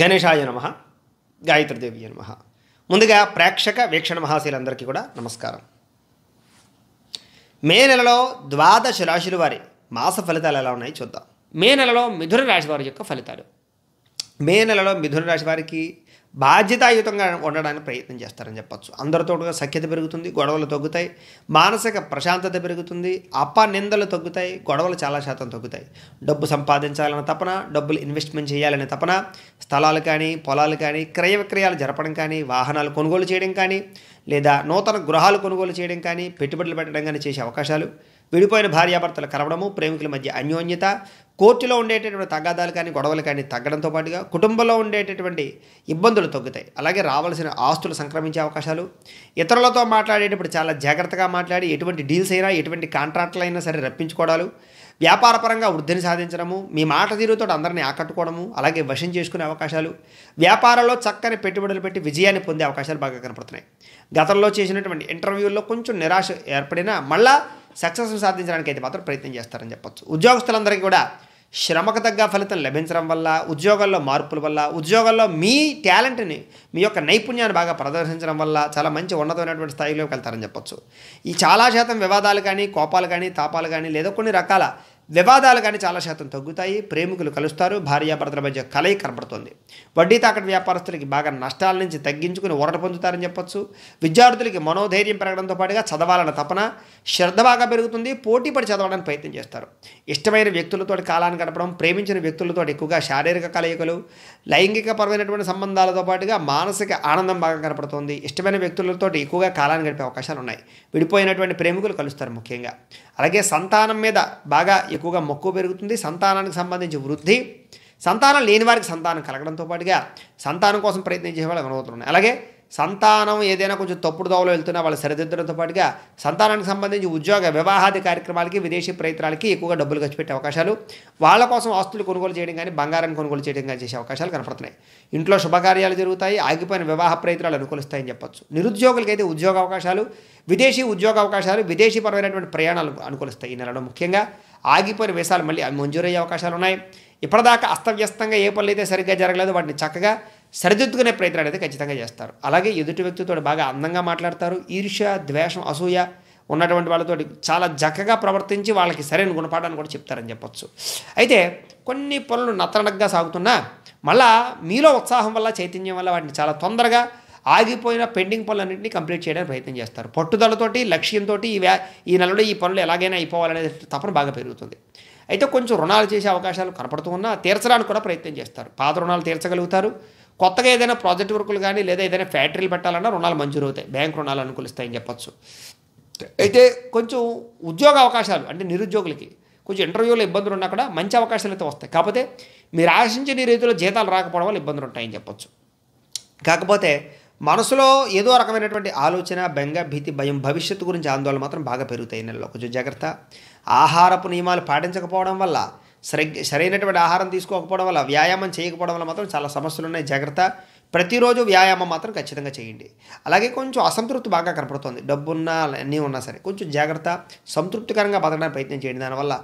గణేషాయ నమ గాయత్రిదేవి నమ ముందుగా ప్రేక్షక వీక్షణ మహాశీలందరికీ కూడా నమస్కారం మే నెలలో ద్వాదశ రాశుల వారి మాస ఫలితాలు ఎలా ఉన్నాయి చూద్దాం మే నెలలో మిథున రాశి వారి యొక్క ఫలితాలు మే నెలలో మిథున రాశి వారికి బాధ్యతాయుతంగా ఉండడానికి ప్రయత్నం చేస్తారని చెప్పచ్చు అందరితోడుగా సఖ్యత పెరుగుతుంది గొడవలు తగ్గుతాయి మానసిక ప్రశాంతత పెరుగుతుంది అపనిందలు తగ్గుతాయి గొడవలు చాలా శాతం తగ్గుతాయి డబ్బు సంపాదించాలన్న తపన డబ్బులు ఇన్వెస్ట్మెంట్ చేయాలనే తపన స్థలాలు కానీ పొలాలు కానీ క్రయ విక్రయాలు జరపడం కానీ వాహనాలు కొనుగోలు చేయడం కానీ లేదా నూతన గృహాలు కొనుగోలు చేయడం కానీ పెట్టుబడులు పెట్టడం కానీ చేసే అవకాశాలు విడిపోయిన భార్యాభర్తలు కలవడము ప్రేమికుల మధ్య అన్యోన్యత కోర్టులో ఉండేటటువంటి తగాదాలు కానీ గొడవలు కానీ తగ్గడంతో పాటుగా కుటుంబంలో ఉండేటటువంటి ఇబ్బందులు తగ్గుతాయి అలాగే రావాల్సిన ఆస్తులు సంక్రమించే అవకాశాలు ఇతరులతో మాట్లాడేటప్పుడు చాలా జాగ్రత్తగా మాట్లాడి ఎటువంటి డీల్స్ అయినా ఎటువంటి కాంట్రాక్ట్లు అయినా సరే రప్పించుకోవడాలు వ్యాపారపరంగా వృద్ధిని సాధించడము మీ మాట తీరుతో అందరినీ ఆకట్టుకోవడము అలాగే వశం చేసుకునే అవకాశాలు వ్యాపారంలో చక్కని పెట్టుబడులు పెట్టి విజయాన్ని పొందే అవకాశాలు బాగా కనపడుతున్నాయి గతంలో చేసినటువంటి ఇంటర్వ్యూల్లో కొంచెం నిరాశ ఏర్పడినా మళ్ళా సక్సెస్ సాధించడానికి అయితే మాత్రం ప్రయత్నం చేస్తారని చెప్పచ్చు ఉద్యోగస్తులందరికీ కూడా శ్రమకు తగ్గ ఫలితం లభించడం వల్ల ఉద్యోగాల్లో మార్పుల వల్ల ఉద్యోగాల్లో మీ టాలెంట్ని మీ యొక్క నైపుణ్యాన్ని బాగా ప్రదర్శించడం వల్ల చాలా మంచి ఉన్నతమైనటువంటి స్థాయిలోకి వెళ్తారని చెప్పొచ్చు ఈ చాలా శాతం వివాదాలు కానీ కోపాలు కానీ తాపాలు కానీ లేదా కొన్ని రకాల వివాదాలు కానీ చాలా శాతం తగ్గుతాయి ప్రేమికులు కలుస్తారు భార్యాభర్తల మధ్య కలయి కనబడుతుంది వడ్డీ తాకట వ్యాపారస్తులకి బాగా నష్టాల నుంచి తగ్గించుకుని ఊరట పొందుతారని చెప్పొచ్చు విద్యార్థులకి మనోధైర్యం పెరగడంతో పాటుగా చదవాలన్న తపన శ్రద్ధ బాగా పెరుగుతుంది పోటీ చదవడానికి ప్రయత్నం చేస్తారు ఇష్టమైన వ్యక్తులతో కాలాన్ని గడపడం ప్రేమించిన వ్యక్తులతో ఎక్కువగా శారీరక కలయికలు పరమైనటువంటి సంబంధాలతో పాటుగా మానసిక ఆనందం బాగా కనపడుతుంది ఇష్టమైన వ్యక్తులతో ఎక్కువగా కాలాన్ని గడిపే అవకాశాలు ఉన్నాయి విడిపోయినటువంటి ప్రేమికులు కలుస్తారు ముఖ్యంగా అలాగే సంతానం మీద బాగా ఎక్కువగా మక్కువ పెరుగుతుంది సంతానానికి సంబంధించి వృద్ధి సంతానం లేని వారికి సంతానం కలగడంతో పాటుగా సంతానం కోసం ప్రయత్నం చేసే వాళ్ళు కనబడుతున్నాయి అలాగే సంతానం ఏదైనా కొంచెం తప్పుడు దోవలో వెళ్తున్నా వాళ్ళు సరిదిద్దడంతో పాటుగా సంతానానికి సంబంధించి ఉద్యోగ వివాహాది కార్యక్రమాలకి విదేశీ ప్రయత్నాలకి ఎక్కువగా డబ్బులు ఖర్చు పెట్టే అవకాశాలు వాళ్ళ కోసం ఆస్తులు కొనుగోలు చేయడం కానీ బంగారాన్ని కొనుగోలు చేయడం కానీ చేసే అవకాశాలు కనపడుతున్నాయి ఇంట్లో శుభకార్యాలు జరుగుతాయి ఆగిపోయిన వివాహ ప్రయత్నాలు అనుకూలిస్తాయని చెప్పొచ్చు అయితే ఉద్యోగ అవకాశాలు విదేశీ ఉద్యోగ అవకాశాలు విదేశీ పరమైనటువంటి ప్రయాణాలు అనుకూలిస్తాయి ఈ నెలలో ముఖ్యంగా ఆగిపోయిన వేసాలు మళ్ళీ మంజూరయ్యే అవకాశాలు ఉన్నాయి ఇప్పటిదాకా అస్తవ్యస్తంగా ఏ పనులు అయితే సరిగ్గా జరగలేదు వాటిని చక్కగా సరిదిద్దుకునే ప్రయత్నం అనేది ఖచ్చితంగా చేస్తారు అలాగే ఎదుటి వ్యక్తితో బాగా అందంగా మాట్లాడతారు ఈర్ష్య ద్వేషం అసూయ ఉన్నటువంటి వాళ్ళతో చాలా చక్కగా ప్రవర్తించి వాళ్ళకి సరైన గుణపాఠాన్ని కూడా చెప్తారని చెప్పొచ్చు అయితే కొన్ని పనులు నత్తనడగ్గా సాగుతున్నా మళ్ళా మీలో ఉత్సాహం వల్ల చైతన్యం వల్ల వాటిని చాలా తొందరగా ఆగిపోయిన పెండింగ్ పనులన్నింటినీ కంప్లీట్ చేయడానికి ప్రయత్నం చేస్తారు పట్టుదలతోటి లక్ష్యంతో ఈ వ్యా ఈ నెలలో ఈ పనులు ఎలాగైనా అయిపోవాలనేది తపన బాగా పెరుగుతుంది అయితే కొంచెం రుణాలు చేసే అవకాశాలు కనపడుతూ ఉన్నా తీర్చడానికి కూడా ప్రయత్నం చేస్తారు పాత రుణాలు తీర్చగలుగుతారు కొత్తగా ఏదైనా ప్రాజెక్ట్ వర్కులు కానీ లేదా ఏదైనా ఫ్యాక్టరీలు పెట్టాలన్నా రుణాలు మంజూరు అవుతాయి బ్యాంక్ రుణాలు అనుకూలిస్తాయని చెప్పచ్చు అయితే కొంచెం ఉద్యోగ అవకాశాలు అంటే నిరుద్యోగులకి కొంచెం ఇంటర్వ్యూలో ఇబ్బందులు ఉన్నా కూడా మంచి అవకాశాలు అయితే వస్తాయి కాకపోతే మీరు ఆశించిన రీతిలో జీతాలు రాకపోవడం వల్ల ఇబ్బందులు ఉంటాయని చెప్పచ్చు కాకపోతే మనసులో ఏదో రకమైనటువంటి ఆలోచన బెంగ భీతి భయం భవిష్యత్తు గురించి ఆందోళన మాత్రం బాగా పెరుగుతాయి నెలలో కొంచెం జాగ్రత్త ఆహారపు నియమాలు పాటించకపోవడం వల్ల సరిగ్గా సరైనటువంటి ఆహారం తీసుకోకపోవడం వల్ల వ్యాయామం చేయకపోవడం వల్ల మాత్రం చాలా సమస్యలు ఉన్నాయి జాగ్రత్త ప్రతిరోజు వ్యాయామం మాత్రం ఖచ్చితంగా చేయండి అలాగే కొంచెం అసంతృప్తి బాగా కనపడుతుంది డబ్బున్నా అన్నీ ఉన్నా సరే కొంచెం జాగ్రత్త సంతృప్తికరంగా బతకడానికి ప్రయత్నం చేయండి దానివల్ల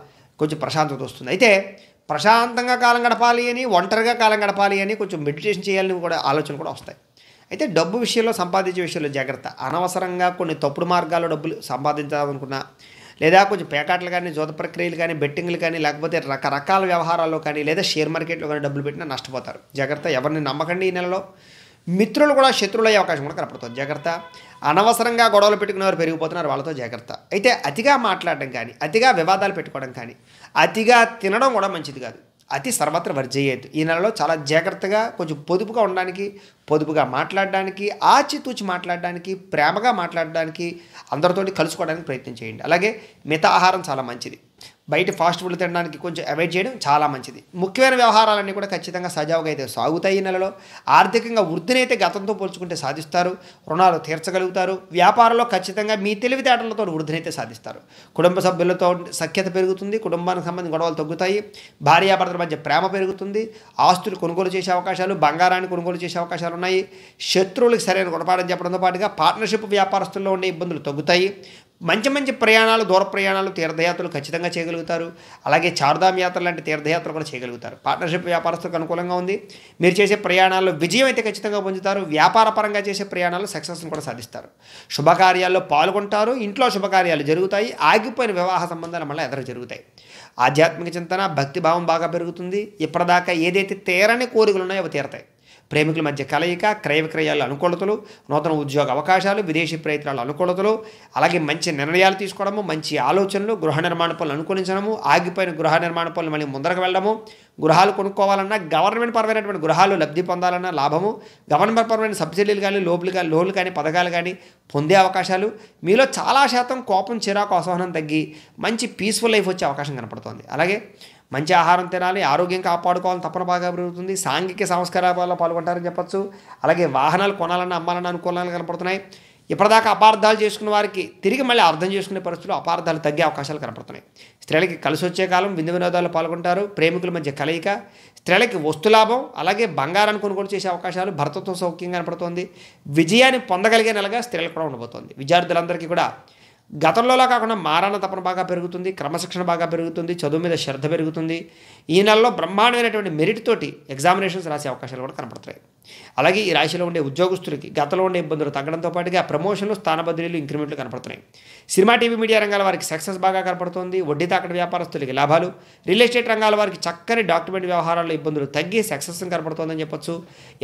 కొంచెం ప్రశాంతత వస్తుంది అయితే ప్రశాంతంగా కాలం గడపాలి అని ఒంటరిగా కాలం గడపాలి అని కొంచెం మెడిటేషన్ చేయాలని కూడా ఆలోచన కూడా వస్తాయి అయితే డబ్బు విషయంలో సంపాదించే విషయంలో జాగ్రత్త అనవసరంగా కొన్ని తప్పుడు మార్గాల్లో డబ్బులు సంపాదించాలనుకున్నా లేదా కొంచెం పేకాట్లు కానీ జోత ప్రక్రియలు కానీ బెట్టింగ్లు కానీ లేకపోతే రకరకాల వ్యవహారాల్లో కానీ లేదా షేర్ మార్కెట్లో కానీ డబ్బులు పెట్టినా నష్టపోతారు జాగ్రత్త ఎవరిని నమ్మకండి ఈ నెలలో మిత్రులు కూడా శత్రువులయ్యే అవకాశం కూడా కనపడుతుంది జాగ్రత్త అనవసరంగా గొడవలు పెట్టుకునేవారు పెరిగిపోతున్నారు వాళ్ళతో జాగ్రత్త అయితే అతిగా మాట్లాడడం కానీ అతిగా వివాదాలు పెట్టుకోవడం కానీ అతిగా తినడం కూడా మంచిది కాదు అతి సర్వత్ర వర్జయ్యేది ఈ నెలలో చాలా జాగ్రత్తగా కొంచెం పొదుపుగా ఉండడానికి పొదుపుగా మాట్లాడడానికి ఆచితూచి మాట్లాడడానికి ప్రేమగా మాట్లాడడానికి అందరితోటి కలుసుకోవడానికి ప్రయత్నం చేయండి అలాగే మిత ఆహారం చాలా మంచిది బయట ఫాస్ట్ ఫుడ్ తినడానికి కొంచెం అవాయిడ్ చేయడం చాలా మంచిది ముఖ్యమైన వ్యవహారాలన్నీ కూడా ఖచ్చితంగా సజావుగా అయితే సాగుతాయి నెలలో ఆర్థికంగా వృద్ధినైతే గతంతో పోల్చుకుంటే సాధిస్తారు రుణాలు తీర్చగలుగుతారు వ్యాపారంలో ఖచ్చితంగా మీ తెలివితేటలతో వృద్ధినైతే సాధిస్తారు కుటుంబ సభ్యులతో సఖ్యత పెరుగుతుంది కుటుంబానికి సంబంధించిన గొడవలు తగ్గుతాయి భార్యాభర్తల మధ్య ప్రేమ పెరుగుతుంది ఆస్తులు కొనుగోలు చేసే అవకాశాలు బంగారాన్ని కొనుగోలు చేసే అవకాశాలు ఉన్నాయి శత్రువులకు సరైన గుణపాఠం చెప్పడంతో పాటుగా పార్ట్నర్షిప్ వ్యాపారస్తుల్లో ఉండే ఇబ్బందులు తగ్గుతాయి మంచి మంచి ప్రయాణాలు దూర ప్రయాణాలు తీర్థయాత్రలు ఖచ్చితంగా చేయగలుగుతారు అలాగే చార్ధామ్ యాత్ర లాంటి తీర్థయాత్రలు కూడా చేయగలుగుతారు పార్ట్నర్షిప్ వ్యాపారస్తులకు అనుకూలంగా ఉంది మీరు చేసే ప్రయాణాల్లో విజయం అయితే ఖచ్చితంగా పొందుతారు వ్యాపార పరంగా చేసే ప్రయాణాలు సక్సెస్ను కూడా సాధిస్తారు శుభకార్యాల్లో పాల్గొంటారు ఇంట్లో శుభకార్యాలు జరుగుతాయి ఆగిపోయిన వివాహ సంబంధాలు మళ్ళీ ఎదురు జరుగుతాయి ఆధ్యాత్మిక చింతన భక్తిభావం బాగా పెరుగుతుంది ఇప్పటిదాకా ఏదైతే తీరని కోరికలు ఉన్నాయో అవి తీరతాయి ప్రేమికుల మధ్య కలయిక క్రయ విక్రయాల అనుకూలతలు నూతన ఉద్యోగ అవకాశాలు విదేశీ ప్రయత్నాల అనుకూలతలు అలాగే మంచి నిర్ణయాలు తీసుకోవడము మంచి ఆలోచనలు గృహ నిర్మాణ పనులు అనుకూలించడము ఆగిపోయిన గృహ నిర్మాణ పనులు మళ్ళీ ముందరకు వెళ్ళడము గృహాలు కొనుక్కోవాలన్నా గవర్నమెంట్ పరమైనటువంటి గృహాలు లబ్ధి పొందాలన్నా లాభము గవర్నమెంట్ పరమైన సబ్సిడీలు కానీ లోపలి కానీ లోన్లు కానీ పథకాలు కానీ పొందే అవకాశాలు మీలో చాలా శాతం కోపం చిరాకు అసహనం తగ్గి మంచి పీస్ఫుల్ లైఫ్ వచ్చే అవకాశం కనపడుతుంది అలాగే మంచి ఆహారం తినాలి ఆరోగ్యం కాపాడుకోవాలని తప్పన బాగా పెరుగుతుంది సాంఘిక సంస్కారాలలో పాల్గొంటారని చెప్పచ్చు అలాగే వాహనాలు కొనాలన్నా అమ్మాలన్నా అనుకూలాలు కనపడుతున్నాయి ఇప్పటిదాకా అపార్థాలు చేసుకున్న వారికి తిరిగి మళ్ళీ అర్థం చేసుకునే పరిస్థితులు అపార్థాలు తగ్గే అవకాశాలు కనపడుతున్నాయి స్త్రీలకి కలిసి వచ్చే కాలం విందు వినోదాలు పాల్గొంటారు ప్రేమికుల మధ్య కలయిక స్త్రీలకి వస్తులాభం అలాగే బంగారాన్ని కొనుగోలు చేసే అవకాశాలు భర్తతో సౌఖ్యంగా కనపడుతోంది విజయాన్ని పొందగలిగే నెలగా స్త్రీలకు కూడా ఉండబోతోంది విద్యార్థులందరికీ కూడా గతంలోలా కాకుండా మారాణ తపన బాగా పెరుగుతుంది క్రమశిక్షణ బాగా పెరుగుతుంది చదువు మీద శ్రద్ధ పెరుగుతుంది ఈ నెలలో బ్రహ్మాండమైనటువంటి మెరిట్ తోటి ఎగ్జామినేషన్స్ రాసే అవకాశాలు కూడా కనపడుతున్నాయి అలాగే ఈ రాశిలో ఉండే ఉద్యోగస్తులకి గతంలో ఉండే ఇబ్బందులు తగ్గడంతో పాటుగా ప్రమోషన్లు స్థాన బదిలీలు ఇంక్రిమెంట్లు కనపడుతున్నాయి సినిమా టీవీ మీడియా రంగాల వారికి సక్సెస్ బాగా కనపడుతోంది వడ్డీ తాకటి వ్యాపారస్తులకి లాభాలు రియల్ ఎస్టేట్ రంగాల వారికి చక్కని డాక్యుమెంట్ వ్యవహారాల్లో ఇబ్బందులు తగ్గి సక్సెస్ కనపడుతోందని చెప్పొచ్చు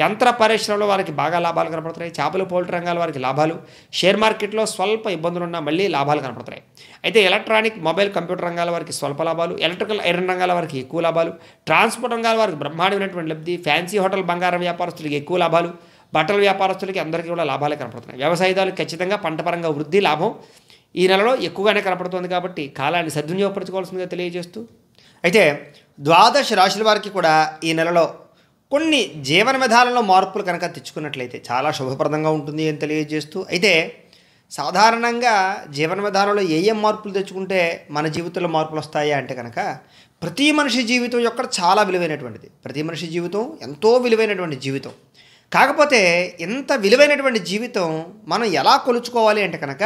యంత్ర పరిశ్రమలో వారికి బాగా లాభాలు కనపడుతున్నాయి చేపలు పోల్ట్రీ రంగాల వారికి లాభాలు షేర్ మార్కెట్లో స్వల్ప ఇబ్బందులున్నా మళ్ళీ లాభాలు కనపడుతున్నాయి అయితే ఎలక్ట్రానిక్ మొబైల్ కంప్యూటర్ రంగాల వారికి స్వల్ప లాభాలు ఎలక్ట్రికల్ ఐరన్ రంగాల వారికి ఎక్కువ లాభాలు ట్రాన్స్పోర్ట్ రంగాల వారికి బ్రహ్మాండమైనటువంటి లబ్ధి ఫ్యాన్సీ హోటల్ బంగారం వ్యాపారస్తులకి ఎక్కువ లాభాలు బట్టల వ్యాపారస్తులకి అందరికీ కూడా లాభాలే కనపడుతున్నాయి వ్యవసాయదారులు ఖచ్చితంగా పంటపరంగా వృద్ధి లాభం ఈ నెలలో ఎక్కువగానే కనపడుతుంది కాబట్టి కాలాన్ని సద్వినియోగపరచుకోవాల్సిందిగా తెలియజేస్తూ అయితే ద్వాదశ రాశుల వారికి కూడా ఈ నెలలో కొన్ని జీవన విధానంలో మార్పులు కనుక తెచ్చుకున్నట్లయితే చాలా శుభప్రదంగా ఉంటుంది అని తెలియజేస్తూ అయితే సాధారణంగా జీవన విధానంలో ఏ ఏ మార్పులు తెచ్చుకుంటే మన జీవితంలో మార్పులు వస్తాయా అంటే కనుక ప్రతి మనిషి జీవితం యొక్క చాలా విలువైనటువంటిది ప్రతి మనిషి జీవితం ఎంతో విలువైనటువంటి జీవితం కాకపోతే ఇంత విలువైనటువంటి జీవితం మనం ఎలా కొలుచుకోవాలి అంటే కనుక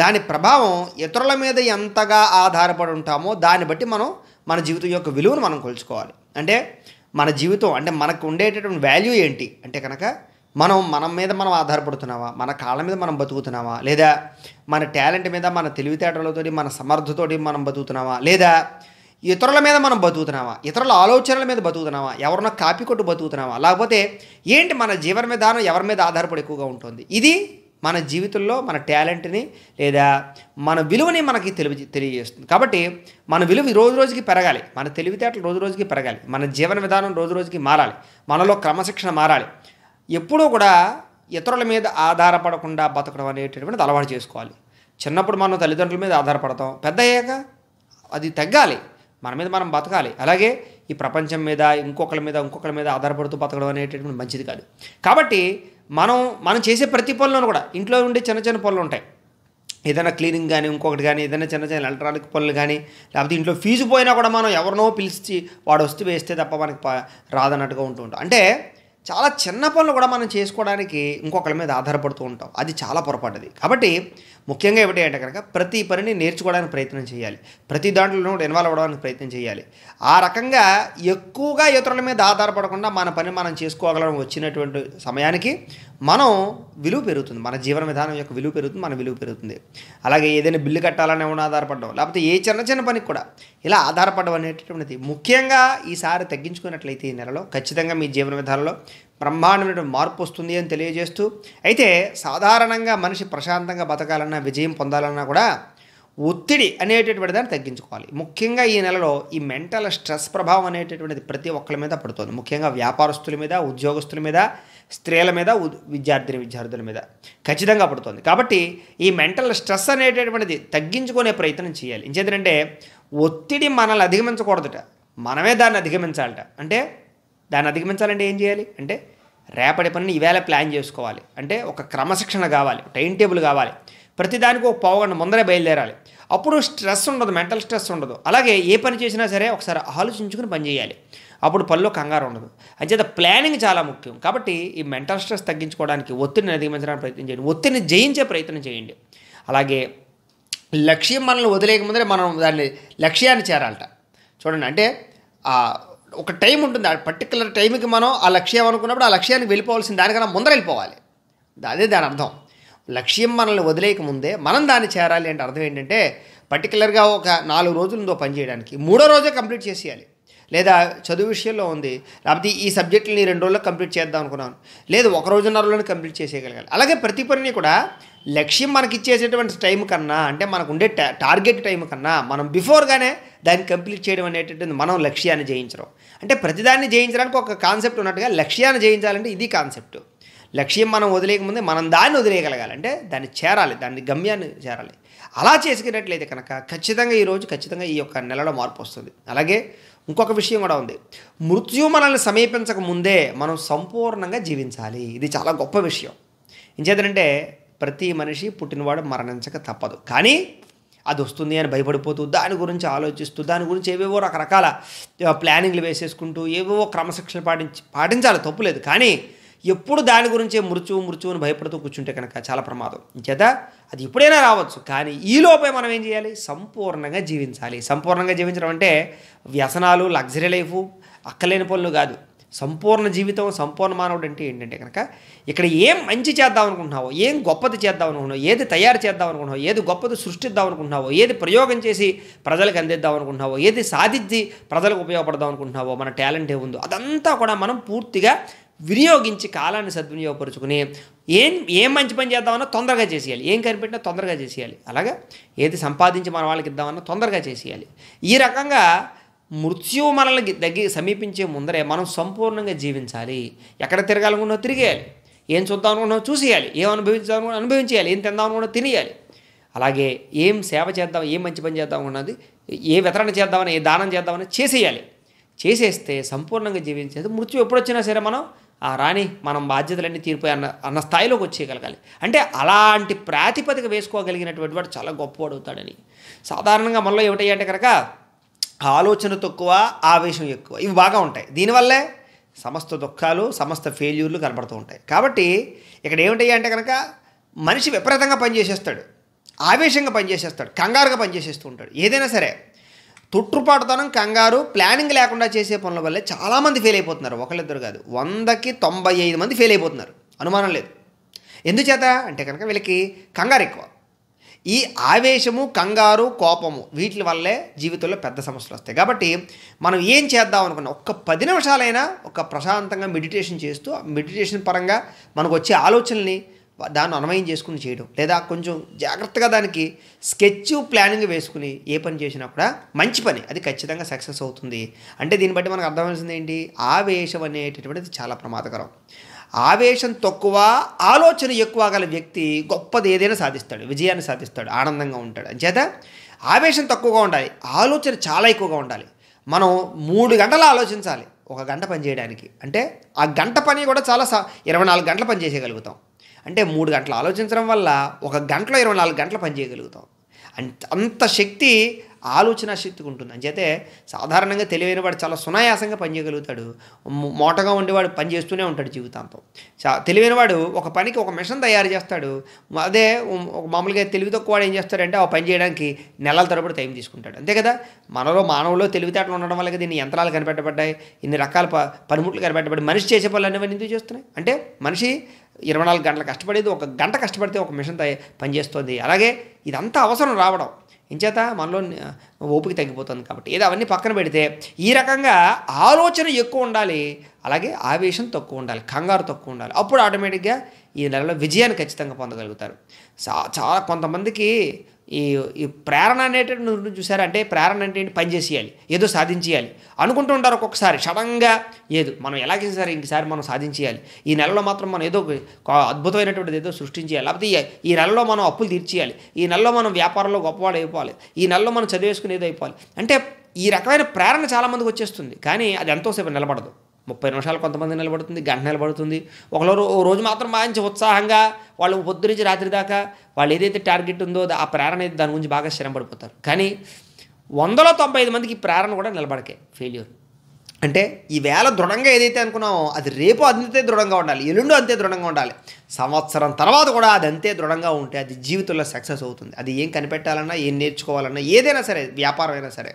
దాని ప్రభావం ఇతరుల మీద ఎంతగా ఆధారపడి ఉంటామో దాన్ని బట్టి మనం మన జీవితం యొక్క విలువను మనం కొలుచుకోవాలి అంటే మన జీవితం అంటే మనకు ఉండేటటువంటి వాల్యూ ఏంటి అంటే కనుక మనం మనం మీద మనం ఆధారపడుతున్నామా మన కాళ్ళ మీద మనం బతుకుతున్నామా లేదా మన టాలెంట్ మీద మన తెలివితేటలతో మన సమర్థతోటి మనం బతుకుతున్నామా లేదా ఇతరుల మీద మనం బతుకుతున్నామా ఇతరుల ఆలోచనల మీద బతుకుతున్నామా ఎవరినో కాపీ కొట్టు బతుకుతున్నావా లేకపోతే ఏంటి మన జీవన విధానం ఎవరి మీద ఆధారపడి ఎక్కువగా ఉంటుంది ఇది మన జీవితంలో మన టాలెంట్ని లేదా మన విలువని మనకి తెలివి తెలియజేస్తుంది కాబట్టి మన విలువ రోజు రోజుకి పెరగాలి మన తెలివితేటలు రోజు రోజుకి పెరగాలి మన జీవన విధానం రోజు రోజుకి మారాలి మనలో క్రమశిక్షణ మారాలి ఎప్పుడూ కూడా ఇతరుల మీద ఆధారపడకుండా బతకడం అనేటటువంటిది అలవాటు చేసుకోవాలి చిన్నప్పుడు మనం తల్లిదండ్రుల మీద ఆధారపడతాం పెద్ద అయ్యాక అది తగ్గాలి మన మీద మనం బతకాలి అలాగే ఈ ప్రపంచం మీద ఇంకొకరి మీద ఇంకొకరి మీద ఆధారపడుతూ బతకడం అనేటటువంటి మంచిది కాదు కాబట్టి మనం మనం చేసే ప్రతి పనులను కూడా ఇంట్లో ఉండే చిన్న చిన్న పనులు ఉంటాయి ఏదైనా క్లీనింగ్ కానీ ఇంకొకటి కానీ ఏదైనా చిన్న చిన్న ఎలక్ట్రానిక్ పనులు కానీ లేకపోతే ఇంట్లో ఫీజు పోయినా కూడా మనం ఎవరినో పిలిచి వాడు వస్తే వేస్తే తప్ప మనకి రాదన్నట్టుగా ఉంటుంటాం అంటే చాలా చిన్న పనులు కూడా మనం చేసుకోవడానికి ఇంకొకరి మీద ఆధారపడుతూ ఉంటాం అది చాలా పొరపాటుది కాబట్టి ముఖ్యంగా ఏమిటి అంటే కనుక ప్రతి పనిని నేర్చుకోవడానికి ప్రయత్నం చేయాలి ప్రతి దాంట్లో ఇన్వాల్వ్ అవ్వడానికి ప్రయత్నం చేయాలి ఆ రకంగా ఎక్కువగా ఇతరుల మీద ఆధారపడకుండా మన పని మనం చేసుకోగలం వచ్చినటువంటి సమయానికి మనం విలువ పెరుగుతుంది మన జీవన విధానం యొక్క విలువ పెరుగుతుంది మన విలువ పెరుగుతుంది అలాగే ఏదైనా బిల్లు కట్టాలని ఏమైనా ఆధారపడడం లేకపోతే ఏ చిన్న చిన్న పనికి కూడా ఇలా ఆధారపడడం అనేటటువంటిది ముఖ్యంగా ఈసారి తగ్గించుకున్నట్లయితే ఈ నెలలో ఖచ్చితంగా మీ జీవన విధానంలో బ్రహ్మాండమైన మార్పు వస్తుంది అని తెలియజేస్తూ అయితే సాధారణంగా మనిషి ప్రశాంతంగా బతకాలన్నా విజయం పొందాలన్నా కూడా ఒత్తిడి అనేటటువంటి దాన్ని తగ్గించుకోవాలి ముఖ్యంగా ఈ నెలలో ఈ మెంటల్ స్ట్రెస్ ప్రభావం అనేటటువంటిది ప్రతి ఒక్కరి మీద పడుతుంది ముఖ్యంగా వ్యాపారస్తుల మీద ఉద్యోగస్తుల మీద స్త్రీల మీద విద్యార్థిని విద్యార్థుల మీద ఖచ్చితంగా పడుతుంది కాబట్టి ఈ మెంటల్ స్ట్రెస్ అనేటటువంటిది తగ్గించుకునే ప్రయత్నం చేయాలి ఇంకేంటంటే ఒత్తిడి మనల్ని అధిగమించకూడదట మనమే దాన్ని అధిగమించాలట అంటే దాన్ని అధిగమించాలంటే ఏం చేయాలి అంటే రేపటి పనిని ఈవేళ ప్లాన్ చేసుకోవాలి అంటే ఒక క్రమశిక్షణ కావాలి టైం టేబుల్ కావాలి ప్రతిదానికి ఒక పావుగంట ముందరే బయలుదేరాలి అప్పుడు స్ట్రెస్ ఉండదు మెంటల్ స్ట్రెస్ ఉండదు అలాగే ఏ పని చేసినా సరే ఒకసారి ఆలోచించుకుని పని చేయాలి అప్పుడు పనిలో కంగారు ఉండదు అంచేత ప్లానింగ్ చాలా ముఖ్యం కాబట్టి ఈ మెంటల్ స్ట్రెస్ తగ్గించుకోవడానికి ఒత్తిడిని అధిగమించడానికి ప్రయత్నం చేయండి ఒత్తిడిని జయించే ప్రయత్నం చేయండి అలాగే లక్ష్యం మనల్ని వదిలేక ముందరే మనం దాన్ని లక్ష్యాన్ని చేరాలట చూడండి అంటే ఒక టైం ఉంటుంది ఆ పర్టికులర్ టైంకి మనం ఆ లక్ష్యం అనుకున్నప్పుడు ఆ లక్ష్యానికి వెళ్ళిపోవాల్సింది దానికన్నా ముందర వెళ్ళిపోవాలి అదే దాని అర్థం లక్ష్యం మనల్ని వదిలేయక ముందే మనం దాన్ని చేరాలి అంటే అర్థం ఏంటంటే పర్టికులర్గా ఒక నాలుగు రోజులు ఉందో పని చేయడానికి మూడో రోజే కంప్లీట్ చేసేయాలి లేదా చదువు విషయంలో ఉంది లేకపోతే ఈ సబ్జెక్టులు రెండు రోజుల్లో కంప్లీట్ చేద్దాం అనుకున్నాను లేదు ఒక రోజున్నరలోనే కంప్లీట్ చేసేయగలగాలి అలాగే ప్రతి పనిని కూడా లక్ష్యం మనకి ఇచ్చేసేటువంటి టైం కన్నా అంటే మనకు ఉండే టార్గెట్ టైం కన్నా మనం బిఫోర్గానే దాన్ని కంప్లీట్ చేయడం అనేటటువంటిది మనం లక్ష్యాన్ని జయించడం అంటే ప్రతిదాన్ని జయించడానికి ఒక కాన్సెప్ట్ ఉన్నట్టుగా లక్ష్యాన్ని జయించాలంటే ఇది కాన్సెప్ట్ లక్ష్యం మనం వదిలేయకముందే మనం దాన్ని వదిలేయగలగాలి అంటే దాన్ని చేరాలి దాన్ని గమ్యాన్ని చేరాలి అలా చేసుకునేట్లయితే కనుక ఖచ్చితంగా ఈరోజు ఖచ్చితంగా ఈ యొక్క నెలలో మార్పు వస్తుంది అలాగే ఇంకొక విషయం కూడా ఉంది మృత్యు మనల్ని సమీపించక ముందే మనం సంపూర్ణంగా జీవించాలి ఇది చాలా గొప్ప విషయం ఇంచేతనంటే ప్రతి మనిషి పుట్టినవాడు మరణించక తప్పదు కానీ అది వస్తుంది అని భయపడిపోతూ దాని గురించి ఆలోచిస్తూ దాని గురించి ఏవేవో రకరకాల ప్లానింగ్లు వేసేసుకుంటూ ఏవేవో క్రమశిక్షణ పాటించి పాటించాలి తప్పులేదు కానీ ఎప్పుడు దాని గురించే మృత్యువు మృత్యువు అని భయపడుతూ కూర్చుంటే కనుక చాలా ప్రమాదం చేత అది ఎప్పుడైనా రావచ్చు కానీ ఈ లోపే మనం ఏం చేయాలి సంపూర్ణంగా జీవించాలి సంపూర్ణంగా జీవించడం అంటే వ్యసనాలు లగ్జరీ లైఫ్ అక్కలేని పనులు కాదు సంపూర్ణ జీవితం సంపూర్ణ మానవుడు అంటే ఏంటంటే కనుక ఇక్కడ ఏం మంచి చేద్దాం అనుకుంటున్నావో ఏం గొప్పది చేద్దాం అనుకుంటున్నావు ఏది తయారు చేద్దాం అనుకుంటున్నావు ఏది గొప్పది సృష్టిద్దాం అనుకుంటున్నావో ఏది ప్రయోగం చేసి ప్రజలకు అందిద్దాం అనుకుంటున్నావో ఏది సాధించి ప్రజలకు ఉపయోగపడదాం అనుకుంటున్నావో మన టాలెంట్ ఏముందో అదంతా కూడా మనం పూర్తిగా వినియోగించి కాలాన్ని సద్వినియోగపరుచుకుని ఏం ఏం మంచి పని చేద్దామన్నా తొందరగా చేసేయాలి ఏం కనిపెట్టినా తొందరగా చేసేయాలి అలాగా ఏది సంపాదించి మన వాళ్ళకి ఇద్దామన్నా తొందరగా చేసేయాలి ఈ రకంగా మృత్యు మనల్ని దగ్గర సమీపించే ముందరే మనం సంపూర్ణంగా జీవించాలి ఎక్కడ తిరగాలనుకున్నా తిరిగేయాలి ఏం చూద్దాం అనుకున్నా చూసేయాలి ఏం అనుభవించాలనుకున్నా అనుభవించేయాలి ఏం తిందాం అనుకున్నా తినేయాలి అలాగే ఏం సేవ చేద్దాం ఏం మంచి పని చేద్దాం అన్నది ఏ వితరణ చేద్దామని ఏ దానం చేద్దామని చేసేయాలి చేసేస్తే సంపూర్ణంగా జీవించేది మృత్యు ఎప్పుడొచ్చినా సరే మనం ఆ రాణి మనం బాధ్యతలన్నీ తీరిపోయి అన్న అన్న స్థాయిలోకి వచ్చేయగలగాలి అంటే అలాంటి ప్రాతిపదిక వేసుకోగలిగినటువంటి వాడు చాలా గొప్పవాడు అవుతాడని సాధారణంగా మనలో ఏమిటయ్యా అంటే కనుక ఆలోచన తక్కువ ఆవేశం ఎక్కువ ఇవి బాగా ఉంటాయి దీనివల్లే సమస్త దుఃఖాలు సమస్త ఫెయిల్యూర్లు కనబడుతూ ఉంటాయి కాబట్టి ఇక్కడ ఏమిటయ్యా అంటే కనుక మనిషి విపరీతంగా పనిచేసేస్తాడు ఆవేశంగా పనిచేసేస్తాడు కంగారుగా పనిచేసేస్తూ ఉంటాడు ఏదైనా సరే తొట్టుపాటుతనం కంగారు ప్లానింగ్ లేకుండా చేసే పనుల వల్లే చాలామంది ఫెయిల్ అయిపోతున్నారు ఒకళ్ళిద్దరు కాదు వందకి తొంభై ఐదు మంది ఫెయిల్ అయిపోతున్నారు అనుమానం లేదు ఎందుచేత అంటే కనుక వీళ్ళకి కంగారు ఎక్కువ ఈ ఆవేశము కంగారు కోపము వీటి వల్లే జీవితంలో పెద్ద సమస్యలు వస్తాయి కాబట్టి మనం ఏం చేద్దాం అనుకున్నా ఒక్క పది నిమిషాలైనా ఒక ప్రశాంతంగా మెడిటేషన్ చేస్తూ మెడిటేషన్ పరంగా మనకు వచ్చే ఆలోచనల్ని దాన్ని అన్వయం చేసుకుని చేయడం లేదా కొంచెం జాగ్రత్తగా దానికి స్కెచ్ ప్లానింగ్ వేసుకుని ఏ పని చేసినా కూడా మంచి పని అది ఖచ్చితంగా సక్సెస్ అవుతుంది అంటే దీన్ని బట్టి మనకు అర్థమవుతుంది ఏంటి ఆవేశం అనేటటువంటిది చాలా ప్రమాదకరం ఆవేశం తక్కువ ఆలోచన ఎక్కువ గల వ్యక్తి గొప్పది ఏదైనా సాధిస్తాడు విజయాన్ని సాధిస్తాడు ఆనందంగా ఉంటాడు అంచేత ఆవేశం తక్కువగా ఉండాలి ఆలోచన చాలా ఎక్కువగా ఉండాలి మనం మూడు గంటలు ఆలోచించాలి ఒక గంట పని చేయడానికి అంటే ఆ గంట పని కూడా చాలా ఇరవై నాలుగు గంటల పని చేసేయగలుగుతాం అంటే మూడు గంటలు ఆలోచించడం వల్ల ఒక గంటలో ఇరవై నాలుగు గంటలు పనిచేయగలుగుతాం అంత అంత శక్తి ఆలోచన శక్తి ఉంటుంది అంచేతే సాధారణంగా తెలివైన వాడు చాలా సునాయాసంగా పనిచేయగలుగుతాడు మోటగా ఉండేవాడు పని చేస్తూనే ఉంటాడు జీవితాంతం తెలివైన వాడు ఒక పనికి ఒక మిషన్ తయారు చేస్తాడు అదే మామూలుగా తెలివి తక్కువ వాడు ఏం చేస్తాడంటే ఆ పని చేయడానికి నెలల తరబడి టైం తీసుకుంటాడు అంతే కదా మనలో మానవులో తెలివితేటలు ఉండడం వల్ల దీన్ని యంత్రాలు కనిపెట్టబడ్డాయి ఇన్ని రకాల ప పనిముట్లు కనిపెట్టబడి మనిషి చేసే పనులు అనేవి ఎందుకు చేస్తున్నాయి అంటే మనిషి ఇరవై నాలుగు గంటలు కష్టపడేది ఒక గంట కష్టపడితే ఒక మిషన్ తయ పనిచేస్తుంది అలాగే ఇదంతా అవసరం రావడం ఇంచేత మనలో ఓపిక తగ్గిపోతుంది కాబట్టి ఏదో అవన్నీ పక్కన పెడితే ఈ రకంగా ఆలోచన ఎక్కువ ఉండాలి అలాగే ఆవేశం తక్కువ ఉండాలి కంగారు తక్కువ ఉండాలి అప్పుడు ఆటోమేటిక్గా ఈ నెలలో విజయాన్ని ఖచ్చితంగా పొందగలుగుతారు చాలా కొంతమందికి ఈ ఈ ప్రేరణ అనేటువంటి చూసారా అంటే ప్రేరణ అంటే పని చేసేయాలి ఏదో సాధించేయాలి అనుకుంటూ ఉంటారు ఒక్కొక్కసారి సడన్గా ఏదో మనం ఎలా సరే ఇంకసారి మనం సాధించేయాలి ఈ నెలలో మాత్రం మనం ఏదో అద్భుతమైనటువంటిది ఏదో సృష్టించేయాలి లేకపోతే ఈ నెలలో మనం అప్పులు తీర్చేయాలి ఈ నెలలో మనం వ్యాపారంలో గొప్పవాడు అయిపోవాలి ఈ నెలలో మనం చదివేసుకుని ఏదో అయిపోవాలి అంటే ఈ రకమైన ప్రేరణ చాలామందికి వచ్చేస్తుంది కానీ అది ఎంతోసేపు నిలబడదు ముప్పై నిమిషాలు కొంతమంది నిలబడుతుంది గంట నిలబడుతుంది ఒకరు ఓ రోజు మాత్రం మంచి ఉత్సాహంగా వాళ్ళు పొద్దు నుంచి రాత్రి దాకా వాళ్ళు ఏదైతే టార్గెట్ ఉందో ఆ ప్రేరణ అయితే దాని గురించి బాగా శ్రమ పడిపోతారు కానీ వందలో తొంభై ఐదు మందికి ప్రేరణ కూడా నిలబడకే ఫెయిల్యూర్ అంటే ఈవేళ దృఢంగా ఏదైతే అనుకున్నామో అది రేపు అంతే దృఢంగా ఉండాలి ఎల్లుండు అంతే దృఢంగా ఉండాలి సంవత్సరం తర్వాత కూడా అది అంతే దృఢంగా ఉంటే అది జీవితంలో సక్సెస్ అవుతుంది అది ఏం కనిపెట్టాలన్నా ఏం నేర్చుకోవాలన్నా ఏదైనా సరే వ్యాపారం అయినా సరే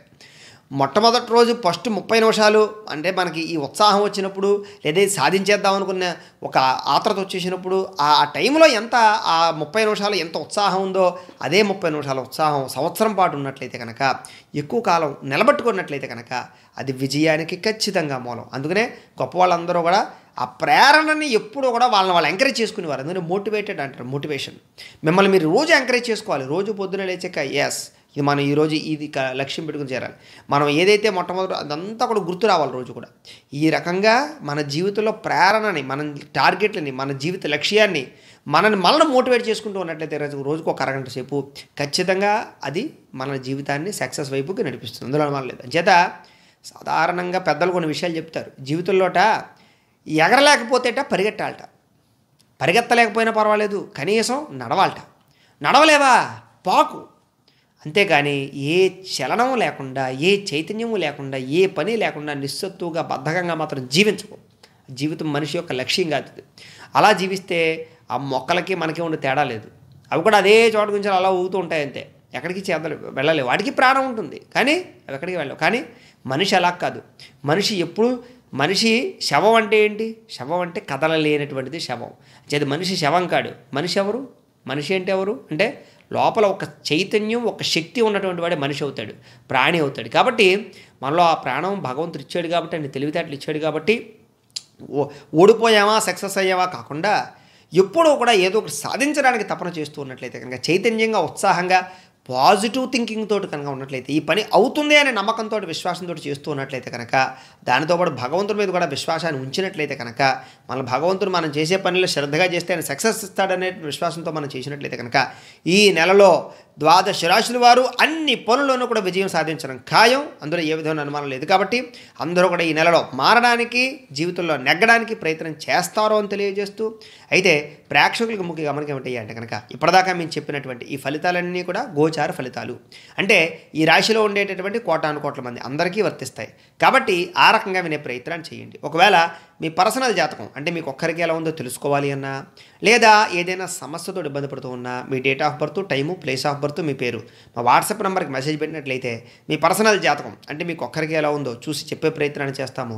మొట్టమొదటి రోజు ఫస్ట్ ముప్పై నిమిషాలు అంటే మనకి ఈ ఉత్సాహం వచ్చినప్పుడు లేదా సాధించేద్దాం అనుకున్న ఒక ఆత్రత వచ్చేసినప్పుడు ఆ టైంలో ఎంత ఆ ముప్పై నిమిషాలు ఎంత ఉత్సాహం ఉందో అదే ముప్పై నిమిషాల ఉత్సాహం సంవత్సరం పాటు ఉన్నట్లయితే కనుక ఎక్కువ కాలం నిలబెట్టుకున్నట్లయితే కనుక అది విజయానికి ఖచ్చితంగా మూలం అందుకనే గొప్ప వాళ్ళందరూ కూడా ఆ ప్రేరణని ఎప్పుడు కూడా వాళ్ళని వాళ్ళు ఎంకరేజ్ చేసుకునేవారు ఎందుకంటే మోటివేటెడ్ అంటారు మోటివేషన్ మిమ్మల్ని మీరు రోజు ఎంకరేజ్ చేసుకోవాలి రోజు పొద్దున లేచాక ఎస్ ఇది మనం ఈరోజు ఇది లక్ష్యం పెట్టుకుని చేరాలి మనం ఏదైతే మొట్టమొదటి అదంతా కూడా గుర్తు రావాలి రోజు కూడా ఈ రకంగా మన జీవితంలో ప్రేరణని మన టార్గెట్లని మన జీవిత లక్ష్యాన్ని మనల్ని మనల్ని మోటివేట్ చేసుకుంటూ ఉన్నట్లయితే రోజు రోజుకు ఒక అరగంట సేపు ఖచ్చితంగా అది మన జీవితాన్ని సక్సెస్ వైపుకి నడిపిస్తుంది అందులో మనం లేదు చేత సాధారణంగా పెద్దలు కొన్ని విషయాలు చెప్తారు జీవితంలోట ఎగరలేకపోతేట పరిగెట్టాలట పరిగెత్తలేకపోయినా పర్వాలేదు కనీసం నడవాలట నడవలేవా పాకు అంతేగాని ఏ చలనం లేకుండా ఏ చైతన్యము లేకుండా ఏ పని లేకుండా నిస్సత్తుగా బద్ధకంగా మాత్రం జీవించకు జీవితం మనిషి యొక్క లక్ష్యం కాదు అలా జీవిస్తే ఆ మొక్కలకి మనకి ఉండి తేడా లేదు అవి కూడా అదే చోట గురించి అలా ఊగుతూ ఉంటాయి అంతే ఎక్కడికి చేదలు వెళ్ళలేవు వాటికి ప్రాణం ఉంటుంది కానీ అవి ఎక్కడికి వెళ్ళవు కానీ మనిషి అలా కాదు మనిషి ఎప్పుడు మనిషి శవం అంటే ఏంటి శవం అంటే కథల లేనటువంటిది శవం చేతి మనిషి శవం కాడు మనిషి ఎవరు మనిషి అంటే ఎవరు అంటే లోపల ఒక చైతన్యం ఒక శక్తి ఉన్నటువంటి వాడే మనిషి అవుతాడు ప్రాణి అవుతాడు కాబట్టి మనలో ఆ ప్రాణం భగవంతుడు ఇచ్చాడు కాబట్టి ఆయన తెలివితేటలు ఇచ్చాడు కాబట్టి ఓడిపోయామా సక్సెస్ అయ్యామా కాకుండా ఎప్పుడూ కూడా ఏదో ఒకటి సాధించడానికి తపన చేస్తూ ఉన్నట్లయితే కనుక చైతన్యంగా ఉత్సాహంగా పాజిటివ్ థింకింగ్ తోటి కనుక ఉన్నట్లయితే ఈ పని అవుతుంది అనే నమ్మకంతో విశ్వాసంతో చేస్తూ ఉన్నట్లయితే కనుక దానితో పాటు భగవంతుడి మీద కూడా విశ్వాసాన్ని ఉంచినట్లయితే కనుక మన భగవంతుడు మనం చేసే పనిలో శ్రద్ధగా చేస్తే ఆయన సక్సెస్ ఇస్తాడనే విశ్వాసంతో మనం చేసినట్లయితే కనుక ఈ నెలలో ద్వాదశ రాశుల వారు అన్ని పనుల్లోనూ కూడా విజయం సాధించడం ఖాయం అందులో ఏ విధమైన అనుమానం లేదు కాబట్టి అందరూ కూడా ఈ నెలలో మారడానికి జీవితంలో నెగ్గడానికి ప్రయత్నం చేస్తారో అని తెలియజేస్తూ అయితే ప్రేక్షకులకు ముఖ్య గమనిక ఏమిటి అంటే కనుక ఇప్పటిదాకా మేము చెప్పినటువంటి ఈ ఫలితాలన్నీ కూడా గోచార ఫలితాలు అంటే ఈ రాశిలో ఉండేటటువంటి కోటాను కోట్ల మంది అందరికీ వర్తిస్తాయి కాబట్టి ఆ రకంగా వినే ప్రయత్నాన్ని చేయండి ఒకవేళ మీ పర్సనల్ జాతకం అంటే మీకు ఒక్కరికి ఎలా ఉందో తెలుసుకోవాలి అన్నా లేదా ఏదైనా సమస్యతో ఇబ్బంది పడుతూ ఉన్నా మీ date of birth time place of birth మీ పేరు మా వాట్సాప్ నెంబర్కి మెసేజ్ పెట్టినట్లయితే మీ పర్సనల్ జాతకం అంటే మీకు ఒక్కరికి ఎలా ఉందో చూసి చెప్పే ప్రయత్నాన్ని చేస్తాము